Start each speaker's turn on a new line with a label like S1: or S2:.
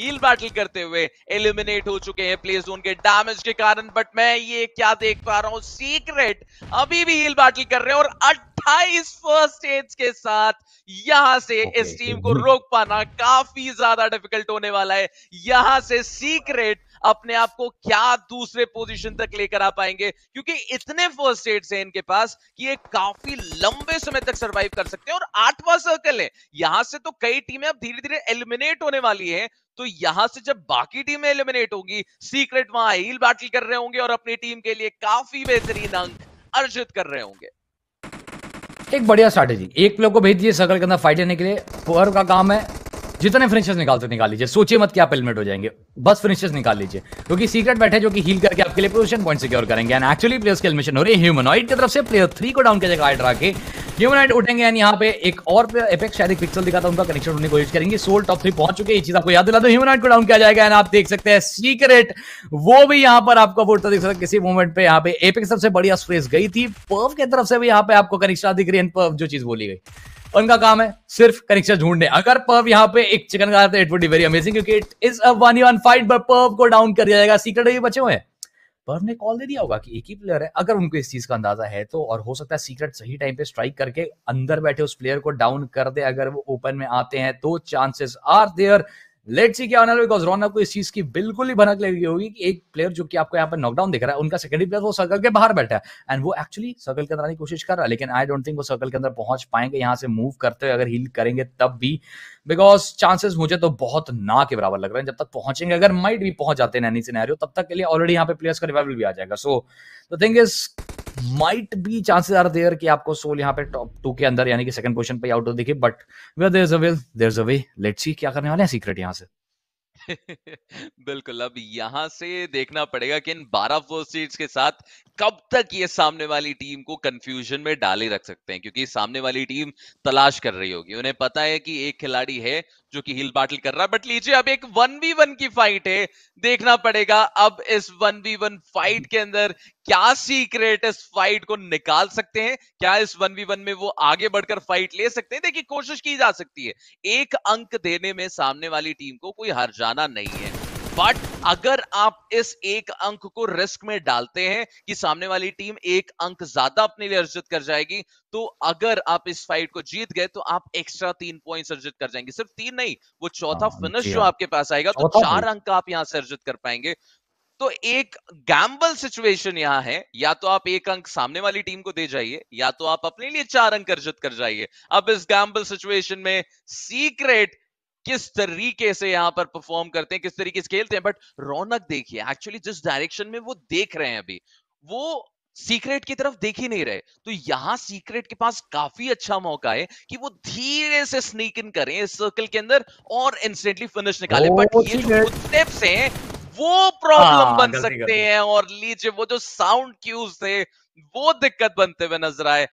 S1: Heal battle करते हुए eliminate हो चुके हैं प्ले जोन के डैमेज के कारण बट मैं ये क्या देख पा रहा हूं सीक्रेट अभी भी हील बैटल कर रहे हैं और अट्ठाईस फर्स्ट एज के साथ यहां से okay. इस टीम को mhm. रोक पाना काफी ज्यादा डिफिकल्ट होने वाला है यहां से सीक्रेट अपने आप को क्या दूसरे पोजीशन तक लेकर आ पाएंगे क्योंकि इतने फर्स्ट एड्स हैं इनके पास कि ये काफी लंबे समय तक सरवाइव कर सकते हैं और आठवां सर्कल है यहां से तो कई टीमें अब धीरे धीरे एलिमिनेट होने वाली है तो यहां से जब बाकी टीमें एलिमिनेट होगी सीक्रेट वहां हील बैटल कर रहे होंगे और अपनी टीम के लिए काफी बेहतरीन अंक अर्जित कर रहे होंगे
S2: एक बढ़िया स्ट्रेटेजी एक प्लेयर को भेज दिए सर्कल के अंदर फाइट लेने के लिए पुअर का काम है जितने फिनिशर्स निकालते निकाल लीजिए सोचिए मत कि आप हेलमेट हो जाएंगे बस फिनिशर्स निकाल लीजिए क्योंकि सीक्रेट बैठे जो कि हील करके आपके लिए पोजीशन पॉइंट सिक्योर करेंगे एंड एक्चुअली प्लेयर्स के एलिमिनेशन हो रहे हैं ह्यूमनॉइड की तरफ से प्लेयर थ्री को डाउन किया जाएगा हाइड्रा के ह्यूमनाइट उठेंगे एंड यहाँ पे एक और इफेक्ट शायद पिक्सल दिखाता था उनका कनेक्शन ढूंढने की कोशिश करेंगे सोल टॉप थ्री पहुंच चुके चीज आपको याद दिला दो ह्यूमनाइट को डाउन किया जाएगा एंड आप देख सकते हैं सीक्रेट वो भी यहाँ पर आपको फोटो तो दिख सकता किसी मोमेंट पे यहाँ पे एपेक्स सबसे बढ़िया स्प्रेस गई थी पर्व की तरफ से भी यहाँ पे आपको कनेक्शन दिख रही है जो चीज बोली गई उनका काम है सिर्फ कनेक्शन ढूंढने अगर पर्व यहाँ पे एक चिकन खा रहा it would be very amazing क्योंकि it is a one one fight but पर्व को डाउन कर दिया जाएगा सीक्रेट भी बचे हुए हैं पर ने कॉल दे दिया होगा कि एक ही प्लेयर है अगर उनको इस चीज का अंदाजा है तो और हो सकता है सीक्रेट सही टाइम पे स्ट्राइक करके अंदर बैठे उस प्लेयर को डाउन कर दे अगर वो ओपन में आते हैं तो chances are there let see क्या होना बिकॉज रॉन को इस चीज की बिल्कुल ही भनक लगी होगी कि एक प्लेयर जो कि आपको यहाँ पर नॉकडाउन दिख रहा है उनका सेकंड प्लेयर वो सर्कल के बाहर बैठा है एंड वो एक्चुअली सर्कल के अंदर आने की कोशिश कर रहा है लेकिन आई डोंट थिंक वो सर्कल के अंदर पहुंच पाएंगे यहाँ से मूव करते हुए अगर हील करेंगे तब भी बिकॉज चांसेस मुझे तो बहुत ना के बराबर लग रहे हैं जब तक पहुंचेंगे अगर माइट भी पहुंच जाते हैं नैनी सिनेरियो तब तक के लिए ऑलरेडी यहाँ पे प्लेयर्स का रिवाइवल भी आ जाएगा so the thing is might be chances are there कि आपको सोल यहाँ पे टॉप टू के अंदर यानी कि सेकंड पोजीशन पे आउट हो दिखे but where there is a will there is a way let's see क्या करने वाले हैं सीक्रेट यहाँ से
S1: बिल्कुल अब यहां से देखना पड़ेगा कि इन 12 फोर्स सीट्स के साथ कब तक ये सामने वाली टीम को कंफ्यूजन में डाले रख सकते हैं क्योंकि सामने वाली टीम तलाश कर रही होगी उन्हें पता है कि एक खिलाड़ी है जो कि हिल बाटल कर रहा है बट लीजिए अब एक वन बी वन की फाइट है देखना पड़ेगा अब इस वन बी वन फाइट के अंदर क्या सीक्रेट इस फाइट को निकाल सकते हैं क्या इस वन वी वन में वो आगे बढ़कर फाइट ले सकते हैं देखिए कोशिश की जा सकती है एक अंक देने में सामने वाली टीम को कोई हर जान जाना नहीं है बट अगर आप इस एक अंक को रिस्क में डालते हैं कि सामने वाली टीम एक अंक ज्यादा अपने लिए अर्जित कर जाएगी तो अगर आप इस फाइट को जीत गए तो आप एक्स्ट्रा तीन पॉइंट अर्जित कर जाएंगे सिर्फ तीन नहीं वो चौथा फिनिश हाँ, जो हाँ। आपके पास आएगा तो चार अंक आप यहां से अर्जित कर पाएंगे तो एक गैम्बल सिचुएशन यहां है या तो आप एक अंक सामने वाली टीम को दे जाइए या तो आप अपने लिए चार अंक अर्जित कर जाइए अब इस गैम्बल सिचुएशन में सीक्रेट किस तरीके से यहां पर परफॉर्म करते हैं किस तरीके से खेलते हैं बट रौनक देखिए एक्चुअली जिस डायरेक्शन में वो देख रहे हैं अभी वो सीक्रेट की तरफ देख ही नहीं रहे तो यहां सीक्रेट के पास काफी अच्छा मौका है कि वो धीरे से स्नीक इन करें इस सर्कल के अंदर और इंस्टेंटली फिनिश निकाले बट ये जो स्टेप्स हैं वो प्रॉब्लम हाँ, बन सकते हैं और लीजिए वो जो साउंड क्यूज थे वो दिक्कत बनते हुए नजर आए